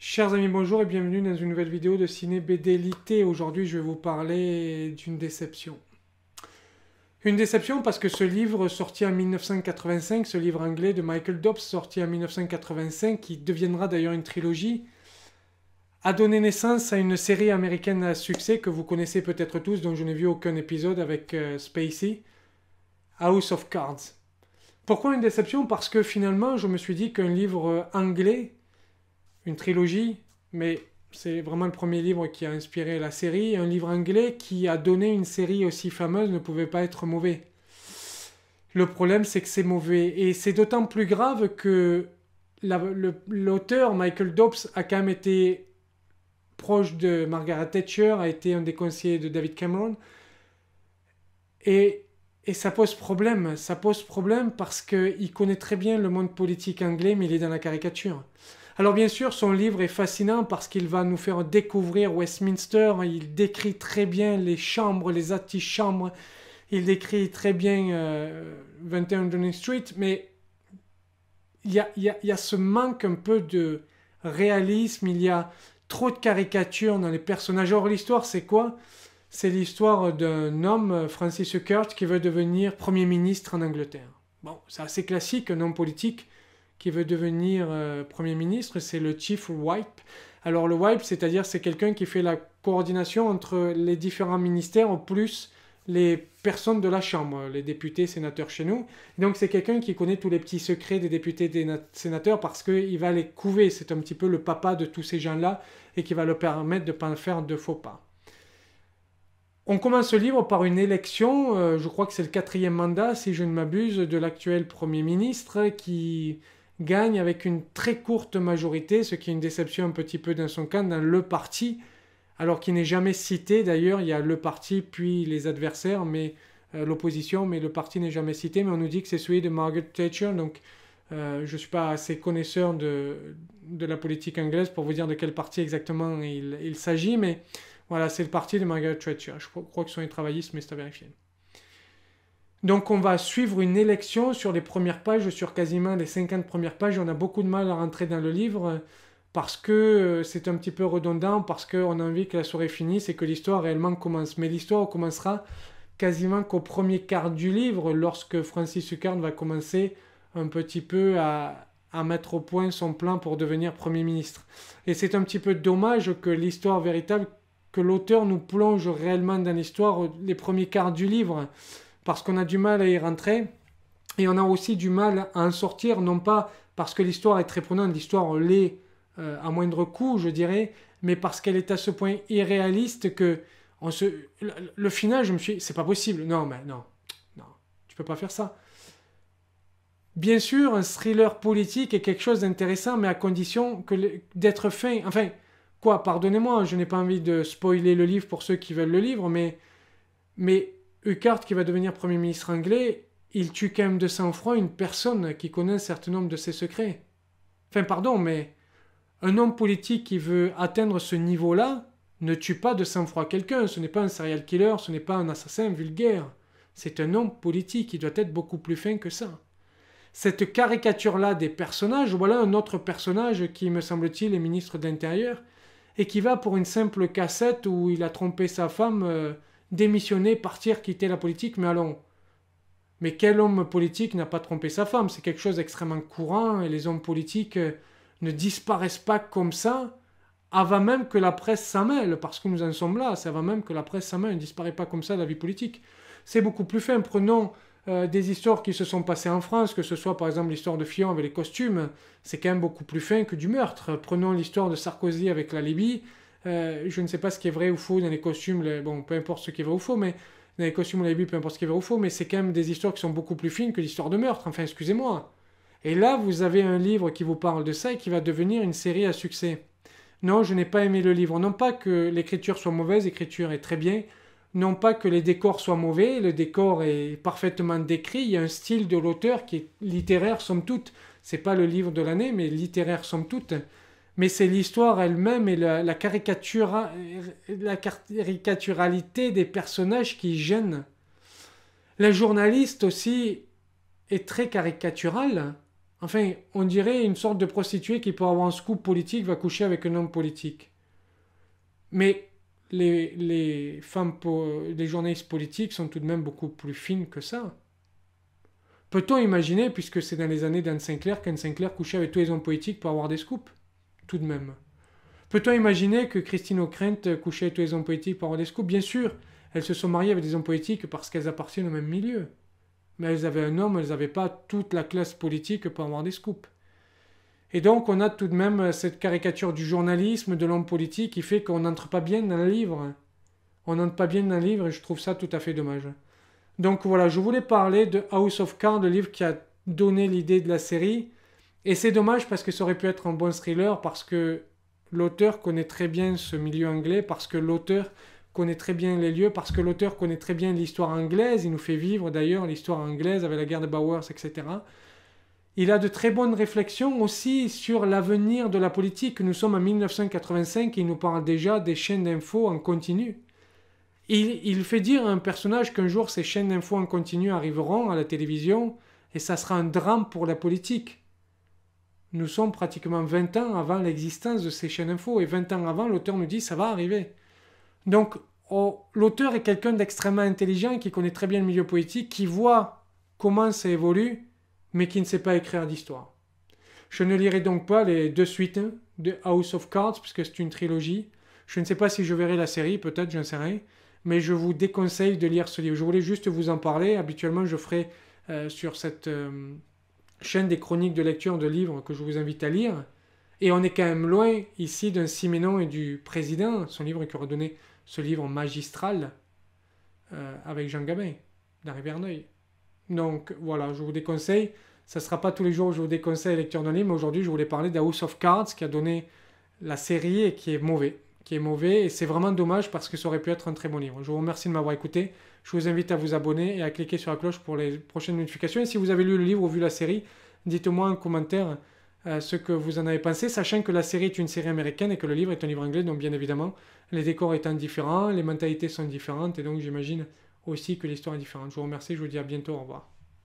Chers amis, bonjour et bienvenue dans une nouvelle vidéo de Ciné BD Aujourd'hui, je vais vous parler d'une déception. Une déception parce que ce livre sorti en 1985, ce livre anglais de Michael Dobbs sorti en 1985, qui deviendra d'ailleurs une trilogie, a donné naissance à une série américaine à succès que vous connaissez peut-être tous, dont je n'ai vu aucun épisode avec euh, Spacey, House of Cards. Pourquoi une déception Parce que finalement, je me suis dit qu'un livre euh, anglais une trilogie, mais c'est vraiment le premier livre qui a inspiré la série. Un livre anglais qui a donné une série aussi fameuse ne pouvait pas être mauvais. Le problème, c'est que c'est mauvais. Et c'est d'autant plus grave que l'auteur, Michael Dobbs, a quand même été proche de Margaret Thatcher, a été un des conseillers de David Cameron. Et, et ça pose problème. Ça pose problème parce qu'il connaît très bien le monde politique anglais, mais il est dans la caricature. Alors bien sûr, son livre est fascinant parce qu'il va nous faire découvrir Westminster, il décrit très bien les chambres, les antichambres, il décrit très bien 21 euh, Downing Street, mais il y a, ce manque un peu de réalisme, il y a trop de caricatures dans les personnages. Or l'histoire c'est quoi C'est l'histoire d'un homme, Francis Kurt qui veut devenir Premier ministre en Angleterre. Bon, c'est assez classique, un homme politique qui veut devenir euh, Premier ministre, c'est le Chief Wipe. Alors le Wipe, c'est-à-dire c'est quelqu'un qui fait la coordination entre les différents ministères, en plus les personnes de la Chambre, les députés, sénateurs chez nous. Donc c'est quelqu'un qui connaît tous les petits secrets des députés, des sénateurs, parce qu'il va les couver. C'est un petit peu le papa de tous ces gens-là et qui va le permettre de ne pas faire de faux pas. On commence ce livre par une élection, euh, je crois que c'est le quatrième mandat, si je ne m'abuse, de l'actuel Premier ministre qui gagne avec une très courte majorité, ce qui est une déception un petit peu dans son camp, dans le parti, alors qu'il n'est jamais cité d'ailleurs, il y a le parti puis les adversaires, mais euh, l'opposition, mais le parti n'est jamais cité, mais on nous dit que c'est celui de Margaret Thatcher, donc euh, je ne suis pas assez connaisseur de, de, la politique anglaise pour vous dire de quel parti exactement il, il s'agit, mais voilà, c'est le parti de Margaret Thatcher. Je crois, qu'ils que ce sont les travaillistes, mais c'est à vérifier. Donc on va suivre une élection sur les premières pages, sur quasiment les 50 premières pages. On a beaucoup de mal à rentrer dans le livre euh, parce que euh, c'est un petit peu redondant, parce qu'on a envie que la soirée finisse et que l'histoire réellement commence. Mais l'histoire commencera quasiment qu'au premier quart du livre, lorsque Francis Hucard va commencer un petit peu à mettre au point son plan pour devenir Premier ministre. Et c'est un petit peu dommage que l'histoire véritable, que l'auteur nous plonge réellement dans l'histoire euh, les premiers quarts du livre parce qu'on a du mal à y rentrer et on a aussi du mal à en sortir, non pas parce que l'histoire est très prenante, l'histoire l'est euh, à moindre coût, je dirais, mais parce qu'elle est à ce point irréaliste que on le, final, je me suis c'est pas possible, non, mais non, non, tu peux pas faire ça. Bien sûr, un thriller politique est quelque chose d'intéressant, mais à condition que d'être fin. Enfin, quoi, pardonnez-moi, je n'ai pas envie de spoiler le livre pour ceux qui veulent le livre, mais, mais Eckhart qui va devenir Premier ministre anglais, il tue quand même de sang-froid une personne qui connaît un certain nombre de ses secrets. Enfin, pardon, mais un homme politique qui veut atteindre ce niveau-là ne tue pas de sang-froid quelqu'un. Ce n'est pas un serial killer, ce n'est pas un assassin vulgaire. C'est un homme politique, qui doit être beaucoup plus fin que ça. Cette caricature-là des personnages, voilà un autre personnage qui, me semble-t-il, est ministre d'intérieur, et qui va pour une simple cassette où il a trompé sa femme. Euh, démissionner, partir, quitter la politique, mais allons. Mais quel homme politique n'a pas trompé sa femme C'est quelque chose d'extrêmement courant et les hommes politiques euh, ne disparaissent pas comme ça avant même que la presse s'en mêle, parce que nous en sommes là, ça avant même que la presse s'en mêle, ne disparaît pas comme ça de la vie politique. C'est beaucoup plus fin. Prenons euh, des histoires qui se sont passées en France, que ce soit par exemple l'histoire de Fillon avec les costumes, c'est quand même beaucoup plus fin que du meurtre. Prenons l'histoire de Sarkozy avec la Libye, euh, je ne sais pas ce qui est vrai ou faux dans les costumes, bon, peu importe ce qui est vrai ou faux, mais dans les costumes ou la peu importe ce qui est vrai ou faux, mais c'est quand même des histoires qui sont beaucoup plus fines que l'histoire de meurtre, enfin, excusez-moi. Et là, vous avez un livre qui vous parle de ça et qui va devenir une série à succès. Non, je n'ai pas aimé le livre. Non pas que l'écriture soit mauvaise, l'écriture est très bien. Non pas que les décors soient mauvais, le décor est parfaitement décrit. Il y a un style de l'auteur qui est littéraire somme toute. C'est pas le livre de l'année, mais littéraire somme toute mais c'est l'histoire elle-même et la, la, la caricaturalité des personnages qui gênent. La journaliste aussi est très caricaturale. Enfin, on dirait une sorte de prostituée qui, pour avoir un scoop politique, va coucher avec un homme politique. Mais les, les femmes, les journalistes politiques sont tout de même beaucoup plus fines que ça. Peut-on imaginer, puisque c'est dans les années d'Anne Sinclair, qu'Anne Sinclair couchait avec tous les hommes politiques pour avoir des scoops tout de même. Peut-on imaginer que Christine O'Krent couchait avec tous les hommes politiques par scoops Bien sûr, elles se sont mariées avec des hommes politiques parce qu'elles appartiennent au même milieu. Mais elles avaient un homme, elles n'avaient pas toute la classe politique pour avoir des scoops. Et donc on a tout de même cette caricature du journalisme, de l'homme politique, qui fait qu'on n'entre pas bien dans le livre. On n'entre pas bien dans le livre et je trouve ça tout à fait dommage. Donc voilà, je voulais parler de House of Cards, le livre qui a donné l'idée de la série, et c'est dommage parce que ça aurait pu être un bon thriller parce que l'auteur connaît très bien ce milieu anglais, parce que l'auteur connaît très bien les lieux, parce que l'auteur connaît très bien l'histoire anglaise, il nous fait vivre d'ailleurs l'histoire anglaise avec la guerre de Bowers, etc. Il a de très bonnes réflexions aussi sur l'avenir de la politique. Nous sommes en 1985 et il nous parle déjà des chaînes d'infos en continu. Il, il, fait dire à un personnage qu'un jour ces chaînes d'infos en continu arriveront à la télévision et ça sera un drame pour la politique nous sommes pratiquement 20 ans avant l'existence de ces chaînes infos et 20 ans avant, l'auteur nous dit ça va arriver. Donc oh, l'auteur est quelqu'un d'extrêmement intelligent qui connaît très bien le milieu politique, qui voit comment ça évolue, mais qui ne sait pas écrire d'histoire. Je ne lirai donc pas les deux suites hein, de House of Cards, puisque c'est une trilogie. Je ne sais pas si je verrai la série, peut-être, j'en sais rien, mais je vous déconseille de lire ce livre. Je voulais juste vous en parler. Habituellement, je ferai euh, sur cette... Euh, chaîne des chroniques de lecture de livres que je vous invite à lire. Et on est quand même loin ici d'un Siménon et du Président, son livre qui aura donné ce livre magistral euh, avec Jean Gabin, d'Henri Verneuil. Donc voilà, je vous déconseille. Ça ne sera pas tous les jours que je vous déconseille la lecture d'un livre, mais aujourd'hui je voulais parler d'House of Cards qui a donné la série et qui est mauvais qui est mauvais. Et c'est vraiment dommage parce que ça aurait pu être un très bon livre. Je vous remercie de m'avoir écouté. Je vous invite à vous abonner et à cliquer sur la cloche pour les prochaines notifications. Et si vous avez lu le livre ou vu la série, dites-moi en commentaire euh, ce que vous en avez pensé, sachant que la série est une série américaine et que le livre est un livre anglais. Donc bien évidemment, les décors étant différents, les mentalités sont différentes. Et donc j'imagine aussi que l'histoire est différente. Je vous remercie, je vous dis à bientôt, au revoir.